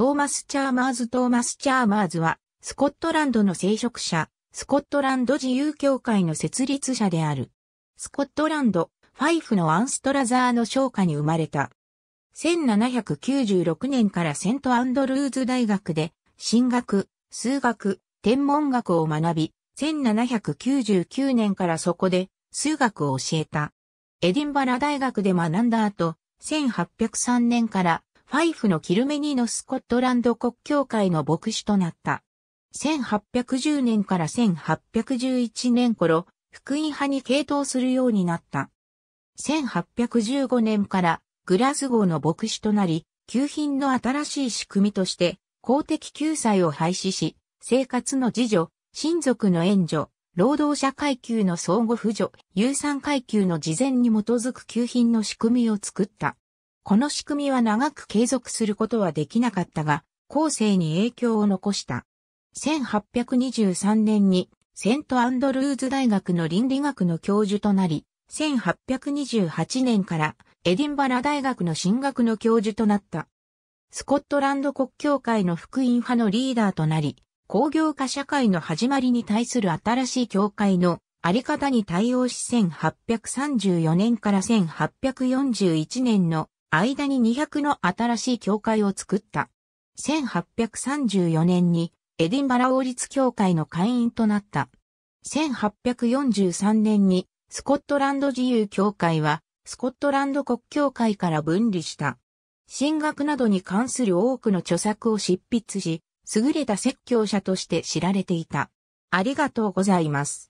トーマス・チャーマーズ・トーマス・チャーマーズは、スコットランドの聖職者、スコットランド自由協会の設立者である。スコットランド、ファイフのアンストラザーの商家に生まれた。1796年からセントアンドルーズ大学で、進学、数学、天文学を学び、1799年からそこで、数学を教えた。エディンバラ大学で学んだ後、1803年からファイフのキルメニーのスコットランド国教会の牧師となった。1810年から1811年頃、福音派に傾倒するようになった。1815年からグラスゴーの牧師となり、旧品の新しい仕組みとして、公的救済を廃止し、生活の自助、親族の援助、労働者階級の相互扶助、有産階級の事前に基づく給品の仕組みを作った。この仕組みは長く継続することはできなかったが、後世に影響を残した。1823年にセントアンドルーズ大学の倫理学の教授となり、1828年からエディンバラ大学の進学の教授となった。スコットランド国教会の福音派のリーダーとなり、工業化社会の始まりに対する新しい教会のあり方に対応し1834年から1841年の間に200の新しい教会を作った。1834年にエディンバラ王立教会の会員となった。1843年にスコットランド自由教会はスコットランド国教会から分離した。神学などに関する多くの著作を執筆し、優れた説教者として知られていた。ありがとうございます。